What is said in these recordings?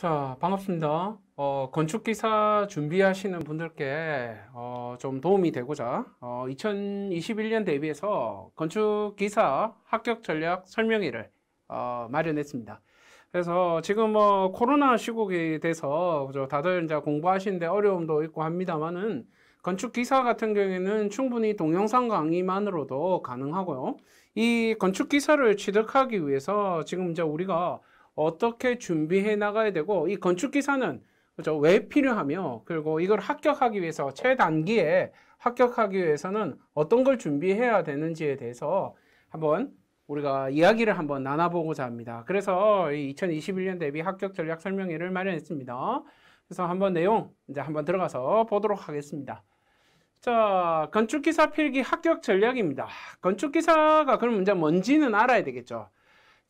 자, 반갑습니다. 어, 건축기사 준비하시는 분들께 어, 좀 도움이 되고자 어, 2021년 대비해서 건축기사 합격 전략 설명회를 어, 마련했습니다. 그래서 지금 뭐 코로나 시국이 돼서 그죠? 다들 이제 공부하시는데 어려움도 있고 합니다만은 건축기사 같은 경우에는 충분히 동영상 강의만으로도 가능하고요. 이 건축기사를 취득하기 위해서 지금 이제 우리가 어떻게 준비해 나가야 되고 이 건축 기사는 그죠왜 필요하며 그리고 이걸 합격하기 위해서 최단기에 합격하기 위해서는 어떤 걸 준비해야 되는지에 대해서 한번 우리가 이야기를 한번 나눠보고자 합니다. 그래서 이 2021년 대비 합격 전략 설명회를 마련했습니다. 그래서 한번 내용 이제 한번 들어가서 보도록 하겠습니다. 자, 건축기사 필기 합격 전략입니다. 건축기사가 그럼 이제 뭔지는 알아야 되겠죠.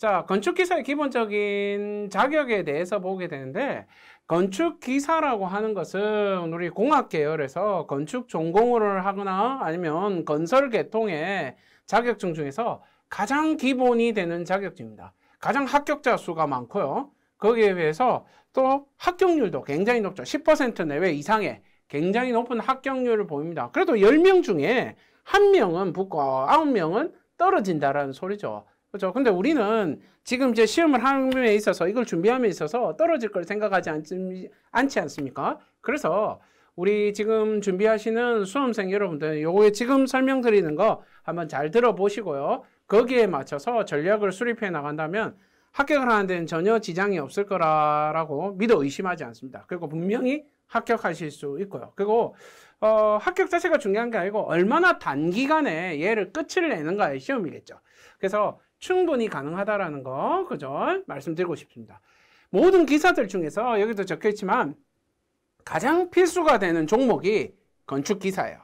자, 건축기사의 기본적인 자격에 대해서 보게 되는데, 건축기사라고 하는 것은 우리 공학계열에서 건축 전공을 하거나 아니면 건설계통의 자격증 중에서 가장 기본이 되는 자격증입니다. 가장 합격자 수가 많고요. 거기에 비해서 또 합격률도 굉장히 높죠. 10% 내외 이상의 굉장히 높은 합격률을 보입니다. 그래도 10명 중에 1명은 붙고 9명은 어, 떨어진다라는 소리죠. 그렇죠. 근데 우리는 지금 이제 시험을 함에 있어서 이걸 준비함에 있어서 떨어질 걸 생각하지 않, 지 않습니까? 지않 그래서 우리 지금 준비하시는 수험생 여러분들 요거에 지금 설명드리는 거 한번 잘 들어보시고요. 거기에 맞춰서 전략을 수립해 나간다면 합격을 하는 데는 전혀 지장이 없을 거라고 믿어 의심하지 않습니다. 그리고 분명히 합격하실 수 있고요. 그리고 어, 합격 자체가 중요한 게 아니고 얼마나 단기간에 얘를 끝을 내는가의 시험이겠죠. 그래서 충분히 가능하다라는 거, 그죠? 말씀드리고 싶습니다. 모든 기사들 중에서 여기도 적혀 있지만 가장 필수가 되는 종목이 건축 기사예요.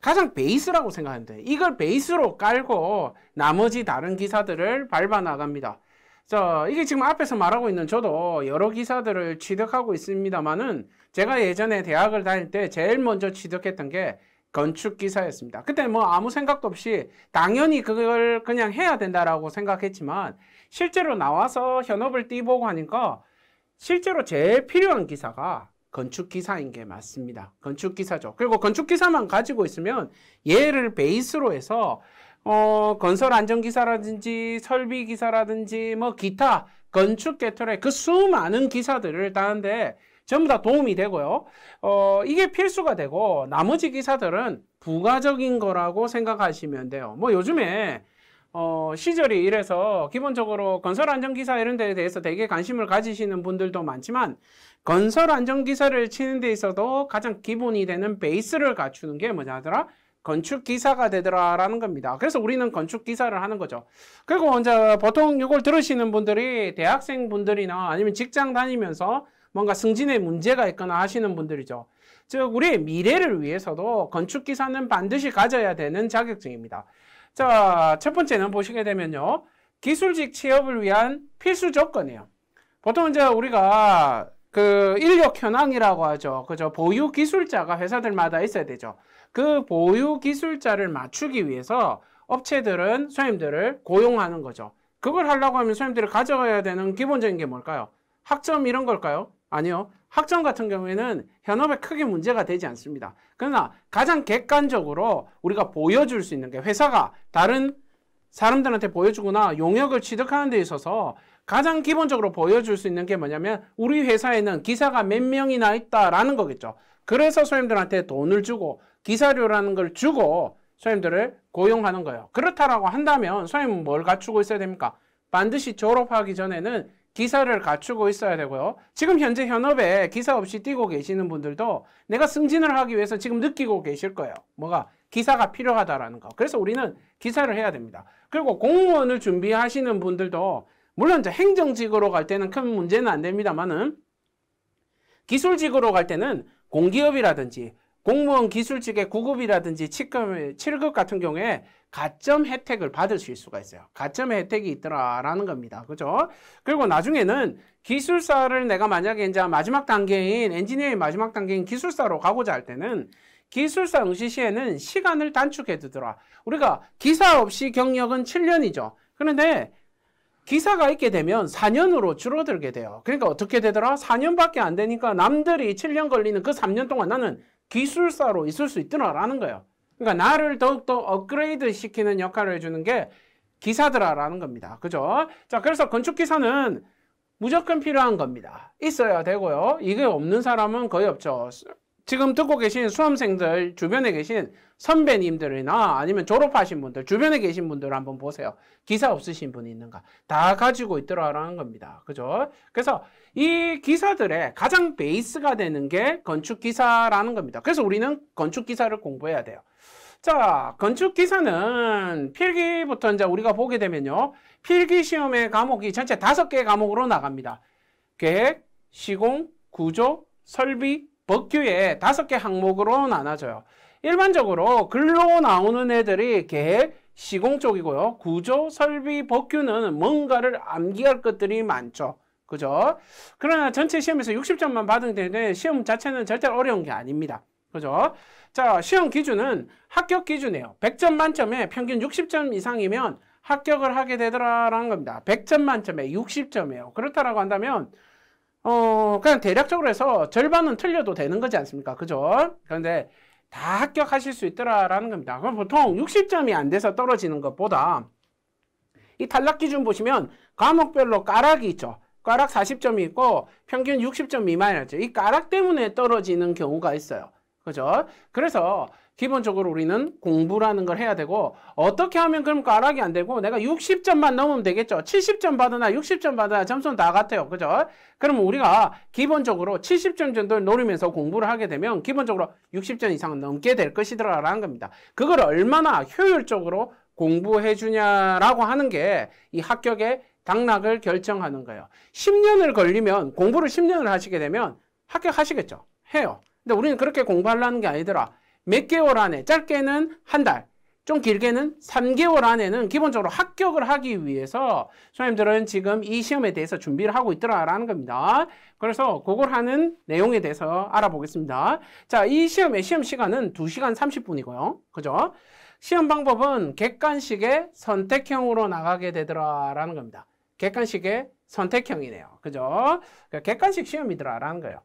가장 베이스라고 생각하는데 이걸 베이스로 깔고 나머지 다른 기사들을 밟아 나갑니다. 저 이게 지금 앞에서 말하고 있는 저도 여러 기사들을 취득하고 있습니다만은 제가 예전에 대학을 다닐 때 제일 먼저 취득했던 게 건축 기사였습니다. 그때 뭐 아무 생각도 없이 당연히 그걸 그냥 해야 된다라고 생각했지만 실제로 나와서 현업을 뛰보고 하니까 실제로 제일 필요한 기사가 건축 기사인 게 맞습니다. 건축 기사죠. 그리고 건축 기사만 가지고 있으면 얘를 베이스로 해서 어, 건설 안전 기사라든지 설비 기사라든지 뭐 기타 건축 계통의 그 수많은 기사들을 따는데 전부 다 도움이 되고요. 어, 이게 필수가 되고 나머지 기사들은 부가적인 거라고 생각하시면 돼요. 뭐 요즘에 어, 시절이 이래서 기본적으로 건설 안전 기사 이런 데에 대해서 되게 관심을 가지시는 분들도 많지만 건설 안전 기사를 치는 데 있어도 가장 기본이 되는 베이스를 갖추는 게 뭐냐 하더라? 건축 기사가 되더라라는 겁니다. 그래서 우리는 건축 기사를 하는 거죠. 그리고 이제 보통 이걸 들으시는 분들이 대학생 분들이나 아니면 직장 다니면서 뭔가 승진의 문제가 있거나 하시는 분들이죠. 즉우리 미래를 위해서도 건축기사는 반드시 가져야 되는 자격증입니다. 자, 첫 번째는 보시게 되면요. 기술직 취업을 위한 필수 조건이에요. 보통 이제 우리가 그 인력 현황이라고 하죠. 그죠. 보유 기술자가 회사들마다 있어야 되죠. 그 보유 기술자를 맞추기 위해서 업체들은 소임들을 고용하는 거죠. 그걸 하려고 하면 소임들을 가져가야 되는 기본적인 게 뭘까요? 학점 이런 걸까요? 아니요. 학점 같은 경우에는 현업에 크게 문제가 되지 않습니다. 그러나 가장 객관적으로 우리가 보여줄 수 있는 게 회사가 다른 사람들한테 보여주거나 용역을 취득하는 데 있어서 가장 기본적으로 보여줄 수 있는 게 뭐냐면 우리 회사에는 기사가 몇 명이나 있다라는 거겠죠. 그래서 소임들한테 돈을 주고 기사료라는 걸 주고 소임들을 고용하는 거예요. 그렇다라고 한다면 소임은 뭘 갖추고 있어야 됩니까? 반드시 졸업하기 전에는 기사를 갖추고 있어야 되고요. 지금 현재 현업에 기사 없이 뛰고 계시는 분들도 내가 승진을 하기 위해서 지금 느끼고 계실 거예요. 뭐가? 기사가 필요하다라는 거. 그래서 우리는 기사를 해야 됩니다. 그리고 공무원을 준비하시는 분들도 물론 이제 행정직으로 갈 때는 큰 문제는 안 됩니다만은 기술직으로 갈 때는 공기업이라든지 공무원 기술직의 9급이라든지 7급, 7급 같은 경우에 가점 혜택을 받으실 수가 있어요. 가점의 혜택이 있더라라는 겁니다. 그죠? 그리고 나중에는 기술사를 내가 만약에 이제 마지막 단계인 엔지니어의 마지막 단계인 기술사로 가고자 할 때는 기술사 응시 시에는 시간을 단축해 두더라. 우리가 기사 없이 경력은 7년이죠. 그런데 기사가 있게 되면 4년으로 줄어들게 돼요. 그러니까 어떻게 되더라? 4년밖에 안 되니까 남들이 7년 걸리는 그 3년 동안 나는 기술사로 있을 수 있더라라는 거예요. 그러니까 나를 더욱더 업그레이드 시키는 역할을 해주는 게 기사더라라는 겁니다. 그죠? 자, 그래서 건축기사는 무조건 필요한 겁니다. 있어야 되고요. 이게 없는 사람은 거의 없죠. 지금 듣고 계신 수험생들, 주변에 계신 선배님들이나 아니면 졸업하신 분들, 주변에 계신 분들 한번 보세요. 기사 없으신 분이 있는가. 다 가지고 있더라라는 겁니다. 그죠? 그래서 이 기사들의 가장 베이스가 되는 게 건축기사라는 겁니다. 그래서 우리는 건축기사를 공부해야 돼요. 자, 건축기사는 필기부터 이제 우리가 보게 되면요. 필기시험의 과목이 전체 다섯 개 과목으로 나갑니다. 계획, 시공, 구조, 설비, 법규에 다섯 개 항목으로 나눠져요. 일반적으로 글로 나오는 애들이 계획, 시공 쪽이고요. 구조, 설비, 법규는 뭔가를 암기할 것들이 많죠. 그죠? 그러나 전체 시험에서 60점만 받은 데는 시험 자체는 절대 어려운 게 아닙니다. 그죠? 자, 시험 기준은 합격 기준이에요. 100점 만점에 평균 60점 이상이면 합격을 하게 되더라라는 겁니다. 100점 만점에 60점이에요. 그렇다라고 한다면 어, 그냥 대략적으로 해서 절반은 틀려도 되는 거지 않습니까? 그죠? 그런데 다 합격하실 수 있더라라는 겁니다. 그럼 보통 60점이 안 돼서 떨어지는 것보다 이 탈락 기준 보시면 과목별로 까락이 있죠. 까락 40점이 있고 평균 60점 미만이었죠. 이 까락 때문에 떨어지는 경우가 있어요. 그죠? 그래서 기본적으로 우리는 공부라는 걸 해야 되고 어떻게 하면 그럼 까락이 안 되고 내가 60점만 넘으면 되겠죠. 70점 받으나 60점 받으나 점수는 다 같아요. 그죠? 그러면 우리가 기본적으로 70점 정도를 노리면서 공부를 하게 되면 기본적으로 60점 이상은 넘게 될 것이더라라는 겁니다. 그걸 얼마나 효율적으로 공부해 주냐라고 하는 게 이 합격의 당락을 결정하는 거예요. 10년을 걸리면 공부를 10년을 하시게 되면 합격하시겠죠. 해요. 근데 우리는 그렇게 공부하려는 게 아니더라. 몇 개월 안에 짧게는 한 달, 좀 길게는 3개월 안에는 기본적으로 합격을 하기 위해서 선생님들은 지금 이 시험에 대해서 준비를 하고 있더라라는 겁니다. 그래서 그걸 하는 내용에 대해서 알아보겠습니다. 자, 이 시험의 시험 시간은 2시간 30분이고요. 그죠? 시험 방법은 객관식의 선택형으로 나가게 되더라라는 겁니다. 객관식의 선택형이네요. 그죠? 그러니까 객관식 시험이더라라는 거예요.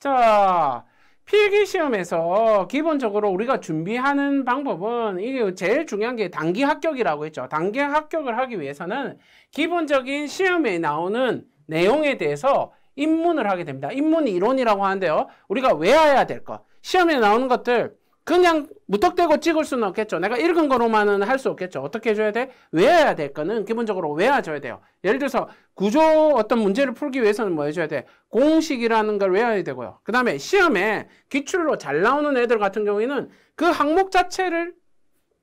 자, 필기 시험에서 기본적으로 우리가 준비하는 방법은 이게 제일 중요한 게 단기 합격이라고 했죠. 단기 합격을 하기 위해서는 기본적인 시험에 나오는 내용에 대해서 입문을 하게 됩니다. 입문 이론이라고 하는데요. 우리가 외워야 될 것. 시험에 나오는 것들 그냥 무턱대고 찍을 수는 없겠죠. 내가 읽은 거로만은 할 수 없겠죠. 어떻게 해줘야 돼? 외워야 될 거는 기본적으로 외워줘야 돼요. 예를 들어서 구조 어떤 문제를 풀기 위해서는 뭐 해줘야 돼? 공식이라는 걸 외워야 되고요. 그 다음에 시험에 기출로 잘 나오는 애들 같은 경우에는 그 항목 자체를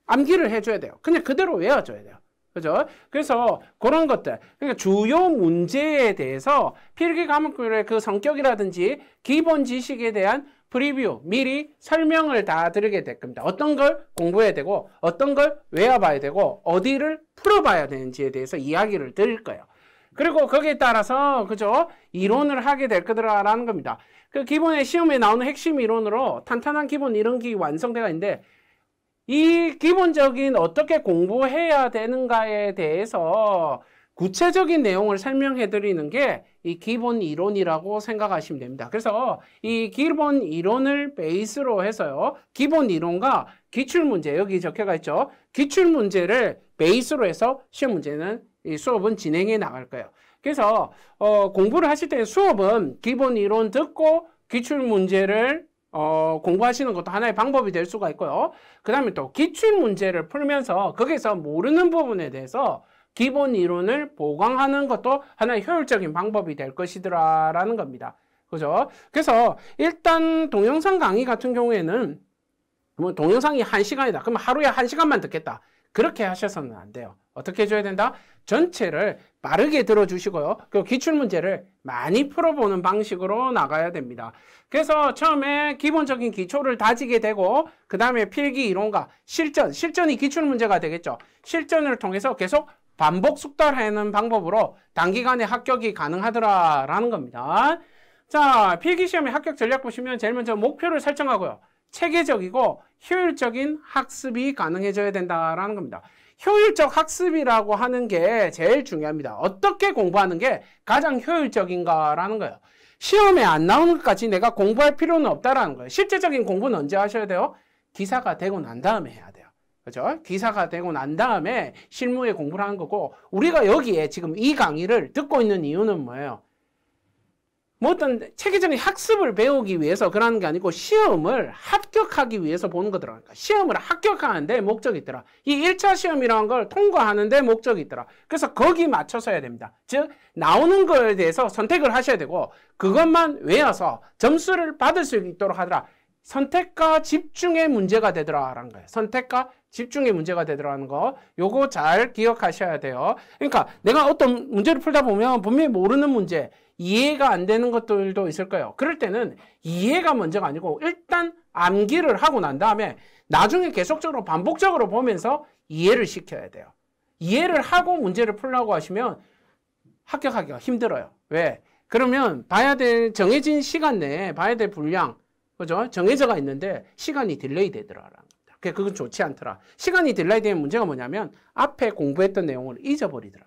암기를 해줘야 돼요. 그냥 그대로 외워줘야 돼요. 그죠? 그래서 그런 것들. 그러니까 주요 문제에 대해서 필기 과목들의 그 성격이라든지 기본 지식에 대한 프리뷰, 미리 설명을 다 드리게 될 겁니다. 어떤 걸 공부해야 되고 어떤 걸 외워봐야 되고 어디를 풀어봐야 되는지에 대해서 이야기를 드릴 거예요. 그리고 거기에 따라서 그죠 이론을 하게 될 거라는 겁니다. 그 기본의 시험에 나오는 핵심 이론으로 탄탄한 기본 이런게완성되어 있는데 이 기본적인 어떻게 공부해야 되는가에 대해서 구체적인 내용을 설명해 드리는 게이 기본 이론이라고 생각하시면 됩니다. 그래서 이 기본 이론을 베이스로 해서요. 기본 이론과 기출문제 여기 적혀가 있죠. 기출문제를 베이스로 해서 시험 문제는 이 수업은 진행해 나갈 거예요. 그래서 어, 공부를 하실 때 수업은 기본 이론 듣고 기출문제를 어, 공부하시는 것도 하나의 방법이 될 수가 있고요. 그 다음에 또 기출문제를 풀면서 거기서 모르는 부분에 대해서 기본 이론을 보강하는 것도 하나의 효율적인 방법이 될 것이더라라는 겁니다. 그죠? 그래서 일단 동영상 강의 같은 경우에는 뭐 동영상이 한시간이다 그럼 하루에 한시간만 듣겠다. 그렇게 하셔서는 안 돼요. 어떻게 해줘야 된다? 전체를 빠르게 들어주시고요. 그 기출문제를 많이 풀어보는 방식으로 나가야 됩니다. 그래서 처음에 기본적인 기초를 다지게 되고 그 다음에 필기 이론과 실전, 실전이 기출문제가 되겠죠. 실전을 통해서 계속 반복 숙달하는 방법으로 단기간에 합격이 가능하더라라는 겁니다. 자, 필기시험의 합격 전략 보시면 제일 먼저 목표를 설정하고요. 체계적이고 효율적인 학습이 가능해져야 된다라는 겁니다. 효율적 학습이라고 하는 게 제일 중요합니다. 어떻게 공부하는 게 가장 효율적인가라는 거예요. 시험에 안 나오는 것까지 내가 공부할 필요는 없다라는 거예요. 실제적인 공부는 언제 하셔야 돼요? 기사가 되고 난 다음에 해야 돼요. 그죠? 기사가 되고 난 다음에 실무에 공부를 한 거고 우리가 여기에 지금 이 강의를 듣고 있는 이유는 뭐예요? 뭐 어떤 체계적인 학습을 배우기 위해서 그러는 게 아니고 시험을 합격하기 위해서 보는 거더라 그러니까 시험을 합격하는데 목적이 있더라. 이 1차 시험이라는 걸 통과하는데 목적이 있더라. 그래서 거기 맞춰서 해야 됩니다. 즉 나오는 거에 대해서 선택을 하셔야 되고 그것만 외워서 점수를 받을 수 있도록 하더라. 선택과 집중의 문제가 되더라라는 거예요. 선택과 집중이 문제가 되더라는 거 요거 잘 기억하셔야 돼요. 그러니까 내가 어떤 문제를 풀다 보면 분명히 모르는 문제 이해가 안 되는 것들도 있을 거예요. 그럴 때는 이해가 먼저가 아니고 일단 암기를 하고 난 다음에 나중에 계속적으로 반복적으로 보면서 이해를 시켜야 돼요. 이해를 하고 문제를 풀라고 하시면 합격하기가 힘들어요. 왜? 그러면 봐야 될 정해진 시간 내에 봐야 될 분량 그죠? 정해져가 있는데 시간이 딜레이 되더라 그러니까 그건 좋지 않더라. 시간이 딜라이 되면 문제가 뭐냐면 앞에 공부했던 내용을 잊어버리더라.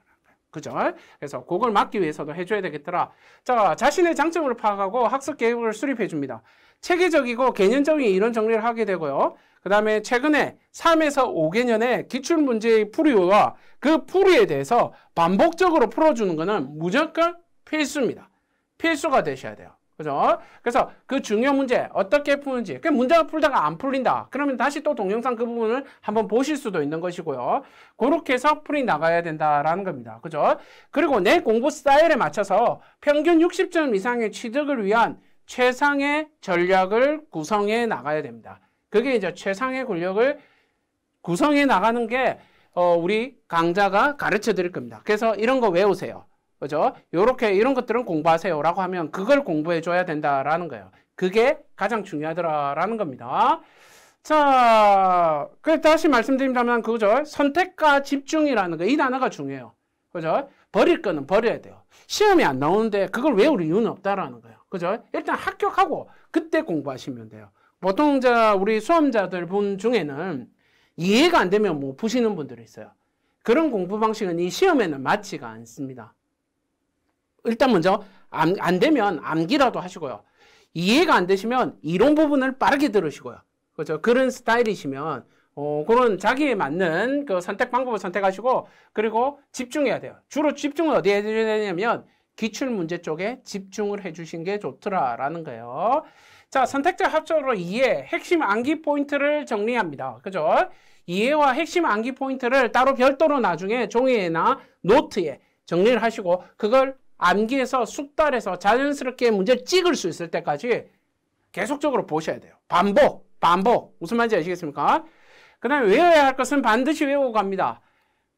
그죠? 그래서 그걸 막기 위해서도 해줘야 되겠더라. 자, 자신의 장점을 파악하고 학습 계획을 수립해 줍니다. 체계적이고 개념적인 이런 정리를 하게 되고요. 그 다음에 최근에 3에서 5개년의 기출문제의 풀이와 그 풀이에 대해서 반복적으로 풀어주는 것은 무조건 필수입니다. 필수가 되셔야 돼요. 그죠? 그래서 그 중요 문제 어떻게 푸는지 그 문제가 풀다가 안 풀린다. 그러면 다시 또 동영상 그 부분을 한번 보실 수도 있는 것이고요. 그렇게 해서 풀이 나가야 된다라는 겁니다. 그죠? 그리고 내 공부 스타일에 맞춰서 평균 60점 이상의 취득을 위한 최상의 전략을 구성해 나가야 됩니다. 그게 이제 최상의 권력을 구성해 나가는 게 어, 우리 강자가 가르쳐 드릴 겁니다. 그래서 이런 거 외우세요. 그죠? 요렇게 이런 것들은 공부하세요라고 하면 그걸 공부해 줘야 된다라는 거예요. 그게 가장 중요하더라라는 겁니다. 자, 그 다시 말씀드린다면 그죠? 선택과 집중이라는 거이 단어가 중요해요. 그죠? 버릴 거는 버려야 돼요. 시험이 안 나오는데 그걸 외울 이유는 없다라는 거예요. 그죠? 일단 합격하고 그때 공부하시면 돼요. 보통 자 우리 수험자들 분 중에는 이해가 안 되면 뭐 부시는 분들이 있어요. 그런 공부 방식은 이 시험에는 맞지가 않습니다. 일단 먼저 암, 안 되면 암기라도 하시고요. 이해가 안 되시면 이론 부분을 빠르게 들으시고요. 그렇죠. 그런 스타일이시면 어, 그런 자기에 맞는 그 선택 방법을 선택하시고 그리고 집중해야 돼요. 주로 집중을 어디에 해줘야 되냐면 기출 문제 쪽에 집중을 해주신 게 좋더라라는 거예요. 자, 선택자 합적으로 이해, 핵심 암기 포인트를 정리합니다. 그죠? 이해와 핵심 암기 포인트를 따로 별도로 나중에 종이나 에 노트에 정리를 하시고 그걸 암기에서 숙달해서 자연스럽게 문제를 찍을 수 있을 때까지 계속적으로 보셔야 돼요. 반복, 반복. 무슨 말인지 아시겠습니까? 그 다음에 외워야 할 것은 반드시 외우고 갑니다.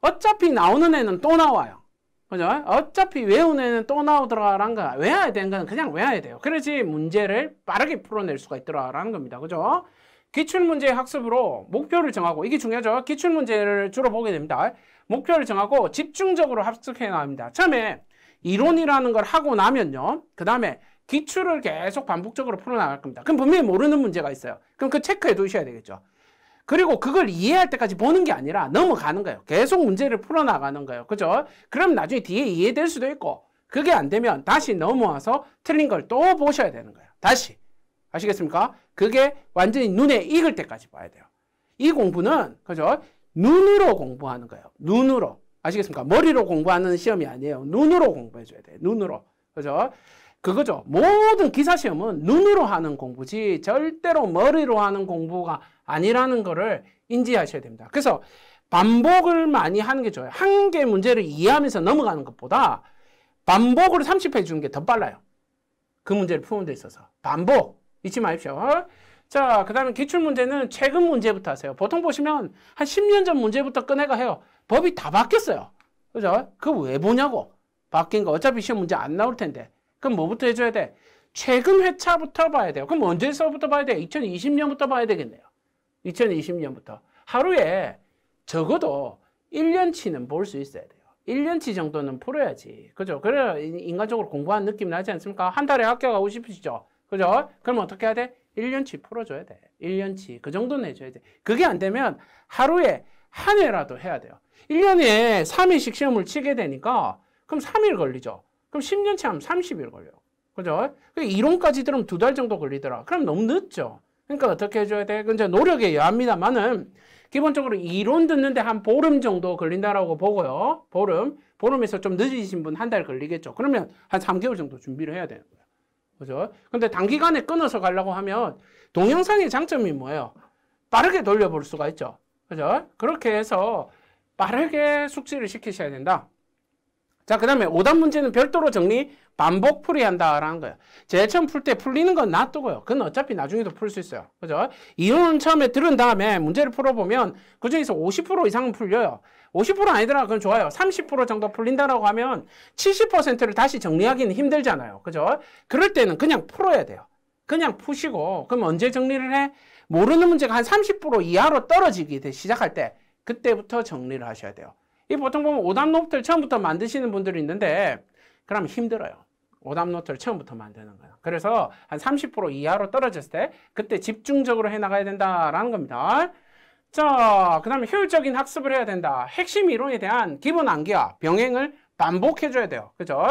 어차피 나오는 애는 또 나와요. 그죠? 어차피 외우는 애는 또 나오더라라는 거 외워야 되는 건 그냥 외워야 돼요. 그래야지 문제를 빠르게 풀어낼 수가 있더라라는 겁니다. 그죠? 기출문제 학습으로 목표를 정하고 이게 중요하죠. 기출문제를 주로 보게 됩니다. 목표를 정하고 집중적으로 합숙해 나갑니다. 처음에 이론이라는 걸 하고 나면요. 그 다음에 기출을 계속 반복적으로 풀어나갈 겁니다. 그럼 분명히 모르는 문제가 있어요. 그럼 그 체크해 두셔야 되겠죠. 그리고 그걸 이해할 때까지 보는 게 아니라 넘어가는 거예요. 계속 문제를 풀어나가는 거예요. 그죠? 그럼 나중에 뒤에 이해될 수도 있고 그게 안 되면 다시 넘어와서 틀린 걸 또 보셔야 되는 거예요. 다시. 아시겠습니까? 그게 완전히 눈에 익을 때까지 봐야 돼요. 이 공부는 그죠? 눈으로 공부하는 거예요. 눈으로. 아시겠습니까? 머리로 공부하는 시험이 아니에요. 눈으로 공부해줘야 돼. 눈으로. 그죠? 그거죠. 모든 기사 시험은 눈으로 하는 공부지 절대로 머리로 하는 공부가 아니라는 거를 인지하셔야 됩니다. 그래서 반복을 많이 하는 게 좋아요. 한 개 문제를 이해하면서 넘어가는 것보다 반복을 30회 주는 게 더 빨라요. 그 문제를 푸는 데 있어서. 반복 잊지 마십시오. 자, 그 다음에 기출문제는 최근 문제부터 하세요. 보통 보시면 한 10년 전 문제부터 꺼내가 해요. 법이 다 바뀌었어요. 그죠? 그거 왜 보냐고. 바뀐 거 어차피 시험 문제 안 나올 텐데. 그럼 뭐부터 해줘야 돼? 최근 회차부터 봐야 돼요. 그럼 언제서부터 봐야 돼요? 2020년부터 봐야 되겠네요. 2020년부터. 하루에 적어도 1년치는 볼 수 있어야 돼요. 1년치 정도는 풀어야지. 그죠? 그래야 인간적으로 공부한 느낌 나지 않습니까? 한 달에 학교 가고 싶으시죠? 그죠? 그럼 어떻게 해야 돼? 1년치 풀어줘야 돼. 1년치. 그 정도는 해줘야 돼. 그게 안 되면 하루에 한 해라도 해야 돼요. 1년에 3일씩 시험을 치게 되니까 그럼 3일 걸리죠. 그럼 10년치 하면 30일 걸려 그죠? 그러니까 이론까지 들으면 두 달 정도 걸리더라. 그럼 너무 늦죠. 그러니까 어떻게 해줘야 돼? 이제 노력에 여합니다만은 기본적으로 이론 듣는데 한 보름 정도 걸린다라고 보고요. 보름. 보름에서 좀 늦으신 분 한 달 걸리겠죠. 그러면 한 3개월 정도 준비를 해야 되는 거예요. 그죠? 근데 단기간에 끊어서 가려고 하면 동영상의 장점이 뭐예요? 빠르게 돌려볼 수가 있죠. 그죠? 그렇게 해서 빠르게 숙지를 시키셔야 된다. 자, 그 다음에 오답 문제는 별도로 정리, 반복 풀이한다라는 거예요. 제일 처음 풀 때 풀리는 건 놔두고요. 그건 어차피 나중에도 풀 수 있어요. 그죠? 이론은 처음에 들은 다음에 문제를 풀어보면 그 중에서 50% 이상은 풀려요. 50% 아니더라 그건 좋아요. 30% 정도 풀린다라고 하면 70%를 다시 정리하기는 힘들잖아요. 그죠? 그럴 때는 그냥 풀어야 돼요. 그냥 푸시고 그럼 언제 정리를 해? 모르는 문제가 한 30% 이하로 떨어지기 시작할 때 그때부터 정리를 하셔야 돼요. 이 보통 보면 오답 노트를 처음부터 만드시는 분들이 있는데 그럼 힘들어요. 오답 노트를 처음부터 만드는 거예요. 그래서 한 30% 이하로 떨어졌을 때 그때 집중적으로 해나가야 된다라는 겁니다. 자, 그 다음에 효율적인 학습을 해야 된다. 핵심 이론에 대한 기본 암기와 병행을 반복해줘야 돼요. 그죠?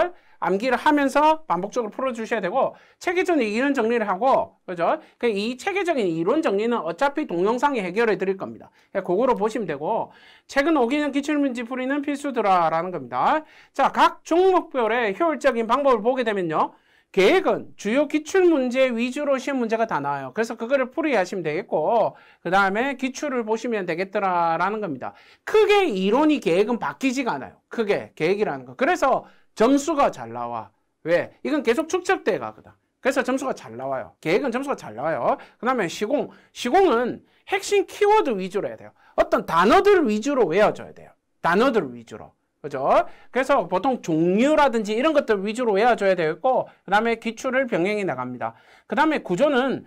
암기를 하면서 반복적으로 풀어주셔야 되고 체계적인 이론 정리를 하고 그죠? 그 이 체계적인 이론 정리는 어차피 동영상이 해결해 드릴 겁니다. 그러니까 그거로 보시면 되고 최근 5기년 기출문제 풀이는 필수더라라는 겁니다. 자, 각 종목별의 효율적인 방법을 보게 되면요. 계획은 주요 기출문제 위주로 시험 문제가 다 나와요. 그래서 그거를 풀이하시면 되겠고 그 다음에 기출을 보시면 되겠더라라는 겁니다. 크게 이론이 계획은 바뀌지가 않아요. 크게 계획이라는 거. 그래서 점수가 잘 나와. 왜? 이건 계속 축적돼 가거든. 그래서 점수가 잘 나와요. 계획은 점수가 잘 나와요. 그 다음에 시공. 시공은 핵심 키워드 위주로 해야 돼요. 어떤 단어들 위주로 외워줘야 돼요. 단어들 위주로. 그죠? 그래서 보통 종류라든지 이런 것들 위주로 외워줘야 되겠고, 그 다음에 기출을 병행해 나갑니다. 그 다음에 구조는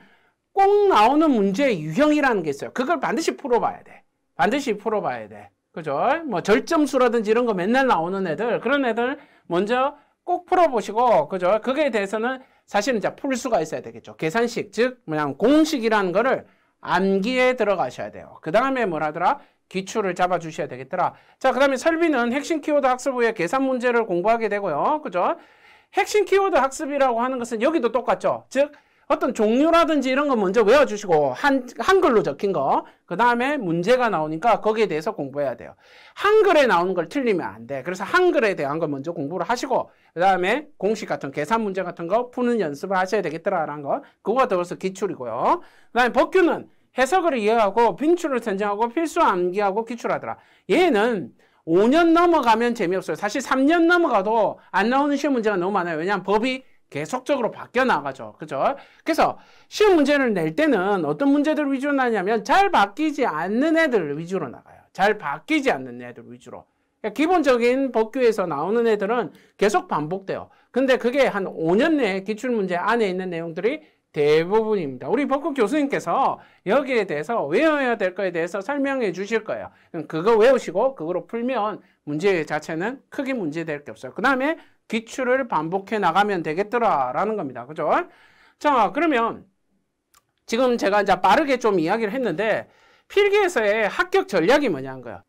꼭 나오는 문제의 유형이라는 게 있어요. 그걸 반드시 풀어봐야 돼. 반드시 풀어봐야 돼. 그죠? 뭐 절점수라든지 이런 거 맨날 나오는 애들 그런 애들 먼저 꼭 풀어보시고 그죠? 그거에 대해서는 사실은 이제 풀 수가 있어야 되겠죠. 계산식 즉 그냥 공식이라는 거를 암기에 들어가셔야 돼요. 그 다음에 뭐라더라? 기출을 잡아 주셔야 되겠더라. 자, 그 다음에 설비는 핵심 키워드 학습후에 계산 문제를 공부하게 되고요. 그죠? 핵심 키워드 학습이라고 하는 것은 여기도 똑같죠. 즉 어떤 종류라든지 이런 거 먼저 외워주시고 한, 한글로 적힌 거그 다음에 문제가 나오니까 거기에 대해서 공부해야 돼요 한글에 나오는 걸 틀리면 안돼 그래서 한글에 대한 걸 먼저 공부를 하시고 그 다음에 공식 같은 계산 문제 같은 거 푸는 연습을 하셔야 되겠더라라는 거 그거가 더해서 기출이고요 그 다음에 법규는 해석을 이해하고 빈출을 선정하고 필수 암기하고 기출하더라 얘는 5년 넘어가면 재미없어요 사실 3년 넘어가도 안 나오는 시험 문제가 너무 많아요 왜냐하면 법이 계속적으로 바뀌어 나가죠. 그죠? 그래서 시험 문제를 낼 때는 어떤 문제들 위주로 나냐면 잘 바뀌지 않는 애들 위주로 나가요. 잘 바뀌지 않는 애들 위주로. 그러니까 기본적인 법규에서 나오는 애들은 계속 반복돼요. 근데 그게 한 5년 내에 기출문제 안에 있는 내용들이 대부분입니다. 우리 법국 교수님께서 여기에 대해서 외워야 될 거에 대해서 설명해 주실 거예요. 그거 외우시고 그거로 풀면 문제 자체는 크게 문제될 게 없어요. 그 다음에 기출을 반복해 나가면 되겠더라라는 겁니다. 그죠? 자, 그러면 지금 제가 이제 빠르게 좀 이야기를 했는데 필기에서의 합격 전략이 뭐냐는 거야.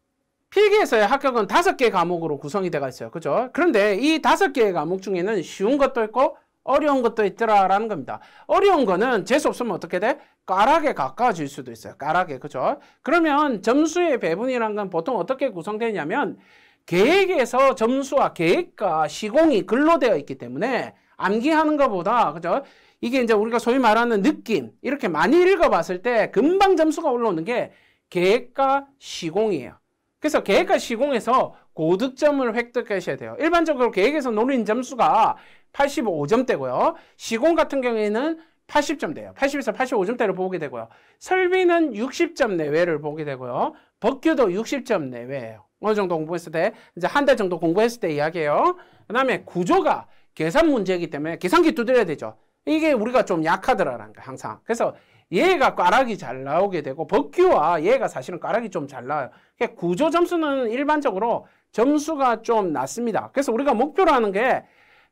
필기에서의 합격은 다섯 개 과목으로 구성이 돼가 있어요. 그죠? 그런데 이 다섯 개의 과목 중에는 쉬운 것도 있고 어려운 것도 있더라라는 겁니다. 어려운 거는 재수 없으면 어떻게 돼? 까락에 가까워질 수도 있어요. 까락에. 그죠? 그러면 점수의 배분이란 건 보통 어떻게 구성되냐면 계획에서 점수와 계획과 시공이 근로되어 있기 때문에 암기하는 것보다 그죠? 이게 이제 우리가 소위 말하는 느낌 이렇게 많이 읽어봤을 때 금방 점수가 올라오는 게 계획과 시공이에요. 그래서 계획과 시공에서 고득점을 획득하셔야 돼요. 일반적으로 계획에서 노린 점수가 85점대고요. 시공 같은 경우에는 80점대예요. 80에서 85점대를 보게 되고요. 설비는 60점 내외를 보게 되고요. 법규도 60점 내외예요. 어느 정도 공부했을 때 이제 한 달 정도 공부했을 때 이야기예요. 그 다음에 구조가 계산 문제이기 때문에 계산기 두드려야 되죠. 이게 우리가 좀 약하더라는 거 항상. 그래서 얘가 까락이 잘 나오게 되고 법규와 얘가 사실은 까락이 좀 잘 나와요. 그러니까 구조 점수는 일반적으로 점수가 좀 낮습니다. 그래서 우리가 목표로 하는 게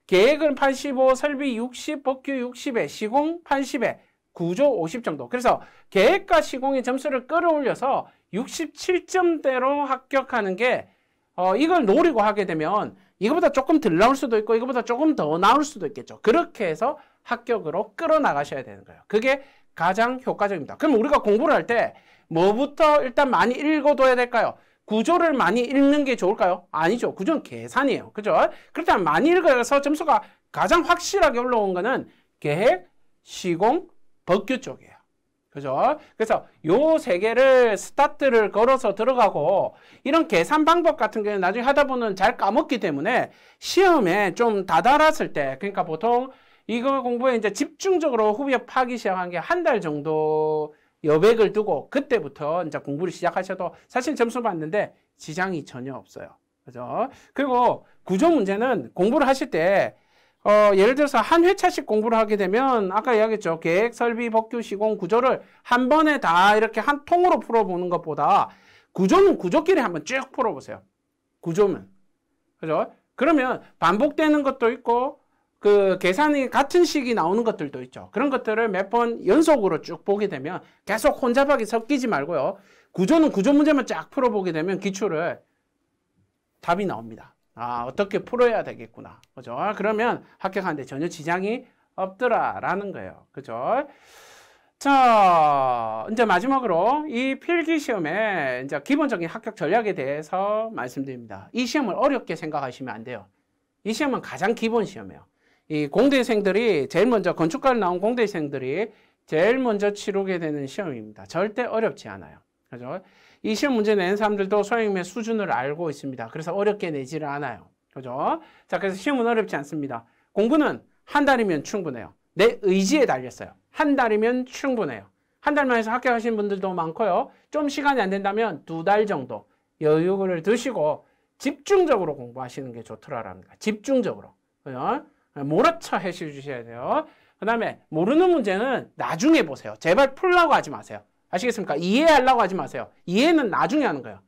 계획은 85, 설비 60, 법규 60에 시공 80에 구조 50 정도. 그래서 계획과 시공의 점수를 끌어올려서 67점대로 합격하는 게 어, 이걸 노리고 하게 되면 이거보다 조금 덜 나올 수도 있고 이거보다 조금 더 나올 수도 있겠죠. 그렇게 해서 합격으로 끌어나가셔야 되는 거예요. 그게 가장 효과적입니다. 그럼 우리가 공부를 할 때 뭐부터 일단 많이 읽어둬야 될까요? 구조를 많이 읽는 게 좋을까요? 아니죠. 구조는 계산이에요. 그죠? 그렇다면 많이 읽어서 점수가 가장 확실하게 올라온 거는 계획, 시공, 법규 쪽이에요. 그죠? 그래서 요 세 개를 스타트를 걸어서 들어가고 이런 계산 방법 같은 경우는 나중에 하다 보면 잘 까먹기 때문에 시험에 좀 다다랐을 때 그러니까 보통 이거 공부에 이제 집중적으로 후벼파기 시작한 게 한 달 정도 여백을 두고 그때부터 이제 공부를 시작하셔도 사실 점수 받는데 지장이 전혀 없어요. 그죠? 그리고 구조 문제는 공부를 하실 때 어, 예를 들어서 한 회차씩 공부를 하게 되면 아까 이야기했죠. 계획, 설비, 법규, 시공, 구조를 한 번에 다 이렇게 한 통으로 풀어보는 것보다 구조는 구조끼리 한번 쭉 풀어보세요. 구조면. 그죠? 그러면 반복되는 것도 있고 그 계산이 같은 식이 나오는 것들도 있죠. 그런 것들을 몇 번 연속으로 쭉 보게 되면 계속 혼잡하게 섞이지 말고요. 구조는 구조 문제만 쫙 풀어보게 되면 기출을 답이 나옵니다. 아, 어떻게 풀어야 되겠구나. 그죠? 아, 그러면 합격하는데 전혀 지장이 없더라라는 거예요. 그죠? 자, 이제 마지막으로 이 필기 시험에 이제 기본적인 합격 전략에 대해서 말씀드립니다. 이 시험을 어렵게 생각하시면 안 돼요. 이 시험은 가장 기본 시험이에요. 이 공대생들이 제일 먼저 건축과를 나온 공대생들이 제일 먼저 치르게 되는 시험입니다. 절대 어렵지 않아요. 그죠? 이 시험 문제 내는 사람들도 소형의 수준을 알고 있습니다. 그래서 어렵게 내지를 않아요. 그죠? 자, 그래서 시험은 어렵지 않습니다. 공부는 한 달이면 충분해요. 내 의지에 달렸어요. 한 달이면 충분해요. 한 달만 해서 합격하신 분들도 많고요. 좀 시간이 안 된다면 두 달 정도 여유를 두시고 집중적으로 공부하시는 게 좋더라랍니다. 집중적으로. 그죠? 몰아쳐 해주셔야 돼요. 그 다음에 모르는 문제는 나중에 보세요. 제발 풀라고 하지 마세요. 아시겠습니까? 이해하려고 하지 마세요. 이해는 나중에 하는 거예요.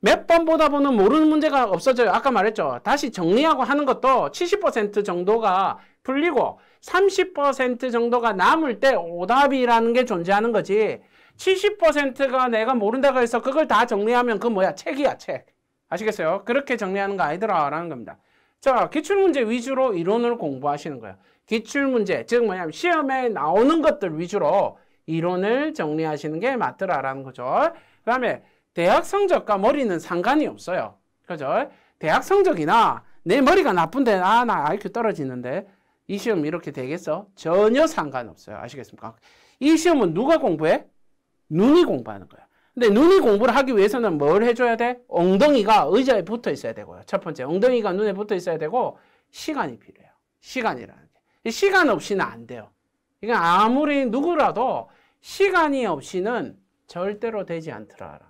몇 번 보다 보면 모르는 문제가 없어져요. 아까 말했죠. 다시 정리하고 하는 것도 70% 정도가 풀리고 30% 정도가 남을 때 오답이라는 게 존재하는 거지 70%가 내가 모른다고 해서 그걸 다 정리하면 그 뭐야 책이야 책 아시겠어요? 그렇게 정리하는 거 아니더라 라는 겁니다 자 기출문제 위주로 이론을 공부하시는 거예요 기출문제 즉 뭐냐면 시험에 나오는 것들 위주로 이론을 정리하시는 게 맞더라라는 거죠. 그 다음에 대학 성적과 머리는 상관이 없어요. 그죠? 대학 성적이나 내 머리가 나쁜데 아나 IQ 떨어지는데 이 시험 이렇게 되겠어? 전혀 상관없어요. 아시겠습니까? 이 시험은 누가 공부해? 눈이 공부하는 거야. 근데 눈이 공부를 하기 위해서는 뭘 해줘야 돼? 엉덩이가 의자에 붙어 있어야 되고요. 첫 번째, 엉덩이가 눈에 붙어 있어야 되고, 시간이 필요해요. 시간이라는 게. 시간 없이는 안 돼요. 이건 그러니까 아무리 누구라도 시간이 없이는 절대로 되지 않더라.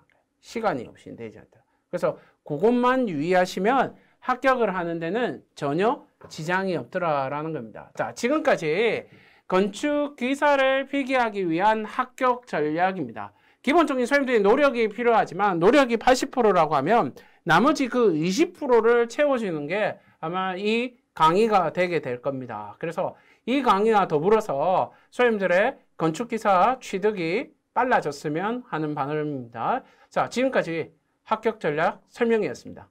시간이 없이는 되지 않더라. 그래서 그것만 유의하시면 합격을 하는 데는 전혀 지장이 없더라라는 겁니다. 자, 지금까지 건축 기사를 필기하기 위한 합격 전략입니다. 기본적인 선생님들이 노력이 필요하지만 노력이 80%라고 하면 나머지 그 20%를 채워주는 게 아마 이 강의가 되게 될 겁니다. 그래서 이 강의와 더불어서 선생님들의 건축기사 취득이 빨라졌으면 하는 바람입니다. 자, 지금까지 합격 전략 설명이었습니다.